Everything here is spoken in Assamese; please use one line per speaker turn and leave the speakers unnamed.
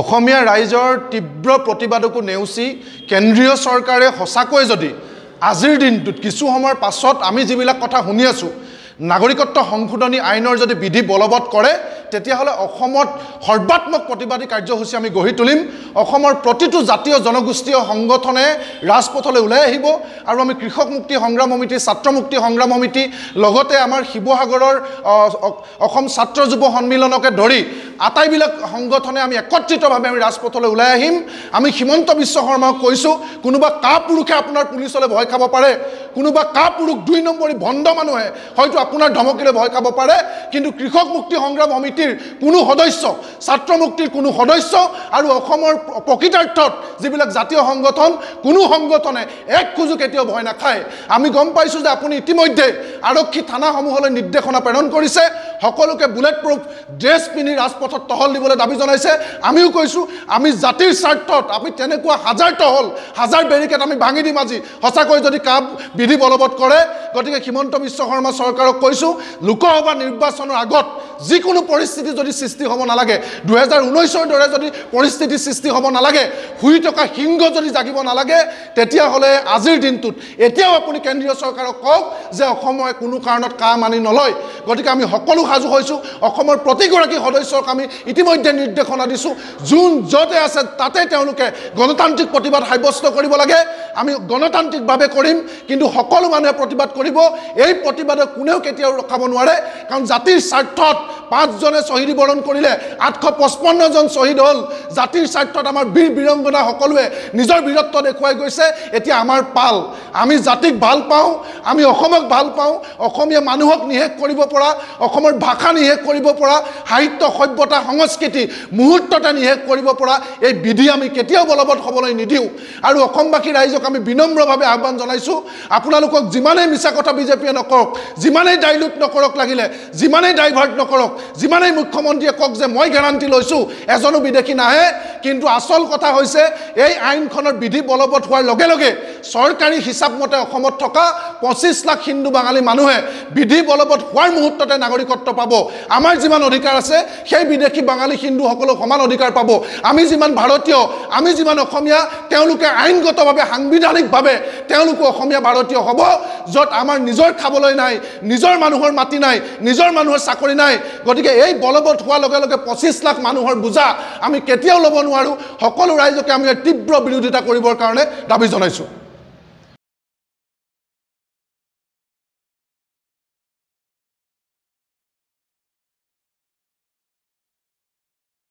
অসমীয়া ৰাইজৰ তীব্ৰ প্ৰতিবাদকো নেওচি কেন্দ্ৰীয় চৰকাৰে সঁচাকৈ যদি আজিৰ দিনটোত কিছু সময়ৰ পাছত আমি যিবিলাক কথা শুনি আছোঁ নাগৰিকত্ব সংশোধনী আইনৰ যদি বিধি বলবৎ কৰে তেতিয়াহ'লে অসমত সৰ্বাত্মক প্ৰতিবাদী কাৰ্যসূচী আমি গঢ়ি তুলিম অসমৰ প্ৰতিটো জাতীয় জনগোষ্ঠীয় সংগঠনে ৰাজপথলৈ ওলাই আহিব আৰু আমি কৃষক মুক্তি সংগ্ৰাম সমিতি ছাত্ৰ মুক্তি সংগ্ৰাম সমিতি লগতে আমাৰ শিৱসাগৰৰ অসম ছাত্ৰ যুৱ সন্মিলনকে ধৰি আটাইবিলাক সংগঠনে আমি একত্ৰিতভাৱে আমি ৰাজপথলৈ ওলাই আহিম আমি হিমন্ত বিশ্ব শৰ্মাক কৈছোঁ কোনোবা কা পুৰুষে আপোনাৰ পুলিচলৈ ভয় খাব পাৰে কোনোবা কা পুৰুষ দুই নম্বৰী ভণ্ড মানুহে হয়তো আপোনাৰ ধমকিলৈ ভয় খাব পাৰে কিন্তু কৃষক মুক্তি সংগ্ৰাম সমিতিৰ কোনো সদস্য ছাত্ৰ মুক্তিৰ কোনো সদস্য আৰু অসমৰ প্ৰকৃতাৰ্থত যিবিলাক জাতীয় সংগঠন কোনো সংগঠনে এক খোজো কেতিয়াও ভয় নাখায় আমি গম পাইছোঁ যে আপুনি ইতিমধ্যে আৰক্ষী থানাসমূহলৈ নিৰ্দেশনা প্ৰেৰণ কৰিছে সকলোকে বুলেট প্ৰুফ ড্ৰেছ পিন্ধি ৰাজপথ পথত টহল দিবলৈ দাবী জনাইছে আমিও কৈছোঁ আমি জাতিৰ স্বাৰ্থত আমি তেনেকুৱা হাজাৰ টহল হাজাৰ বেৰিকেড আমি ভাঙি দিম আজি সঁচাকৈ যদি কাপ বিধি বলবৎ কৰে গতিকে হিমন্ত বিশ্ব শৰ্মা চৰকাৰক কৈছোঁ লোকসভা নিৰ্বাচনৰ আগত যিকোনো পৰিস্থিতি যদি সৃষ্টি হ'ব নালাগে দুহেজাৰ ঊনৈছৰ দৰে যদি পৰিস্থিতি সৃষ্টি হ'ব নালাগে শুই থকা সিংহ যদি জাগিব নালাগে তেতিয়াহ'লে আজিৰ দিনটোত এতিয়াও আপুনি কেন্দ্ৰীয় চৰকাৰক কওক যে অসমে কোনো কাৰণত কাম আনি নলয় গতিকে আমি সকলো সাজু হৈছোঁ অসমৰ প্ৰতিগৰাকী সদস্যক আমি ইতিমধ্যে নিৰ্দেশনা দিছোঁ যোন য'তে আছে তাতে তেওঁলোকে গণতান্ত্ৰিক প্ৰতিবাদ সাব্যস্ত কৰিব লাগে আমি গণতান্ত্ৰিকভাৱে কৰিম কিন্তু সকলো মানুহে প্ৰতিবাদ কৰিব এই প্ৰতিবাদক কোনেও কেতিয়াও ৰখাব নোৱাৰে কাৰণ জাতিৰ স্বাৰ্থত পাঁচজনে শ্বহীদী বৰণ কৰিলে আঠশ পঁচপন্নজন শ্বহীদ হ'ল জাতিৰ স্বাৰ্থত আমাৰ বীৰ বীৰাংগনা সকলোৱে নিজৰ বীৰত্ব দেখুৱাই গৈছে এতিয়া আমাৰ পাল আমি জাতিক ভাল পাওঁ আমি অসমক ভাল পাওঁ অসমীয়া মানুহক নিষেধ কৰিব পৰা অসমৰ ভাষা নিষেধ কৰিব পৰা সাহিত্য সভ্যতা সংস্কৃতি মুহূৰ্ততে নিষেধ কৰিব পৰা এই বিধি আমি কেতিয়াও বলবৎ হ'বলৈ নিদিওঁ আৰু অসমবাসী ৰাইজক আমি বিনম্ৰভাৱে আহ্বান জনাইছোঁ আপোনালোকক যিমানেই মিছা কথা বিজেপিয়ে নকৰক যিমানেই ডাইলুট নকৰক লাগিলে যিমানেই ডাইভাৰ্ট নকৰক যিমানেই মুখ্যমন্ত্ৰীয়ে কওক যে মই গেৰাণ্টি লৈছোঁ এজনো বিদেশী নাহে কিন্তু আচল কথা হৈছে এই আইনখনৰ বিধি বলবৎ হোৱাৰ লগে লগে চৰকাৰী হিচাপমতে অসমত থকা পঁচিছ লাখ হিন্দু বাঙালী মানুহে বিধি বলবৎ হোৱাৰ মুহূৰ্ততে নাগৰিকত্ব পাব আমাৰ যিমান অধিকাৰ আছে সেই বিদেশী বাঙালী হিন্দুসকলক সমান অধিকাৰ পাব আমি যিমান ভাৰতীয় আমি যিমান অসমীয়া তেওঁলোকে আইনগতভাৱে সাংবিধানিকভাৱে তেওঁলোকো অসমীয়া ভাৰতীয় হ'ব য'ত আমাৰ নিজৰ খাবলৈ নাই নিজৰ মানুহৰ মাটি নাই নিজৰ মানুহৰ চাকৰি নাই গতিকে এই বলবৎ হোৱাৰ লগে লগে পঁচিছ লাখ মানুহৰ বুজা আমি কেতিয়াও ল'ব নোৱাৰোঁ নোৱাৰোঁ সকলো ৰাইজকে আমি তীব্ৰ বিৰোধিতা কৰিবৰ কাৰণে দাবী জনাইছোঁ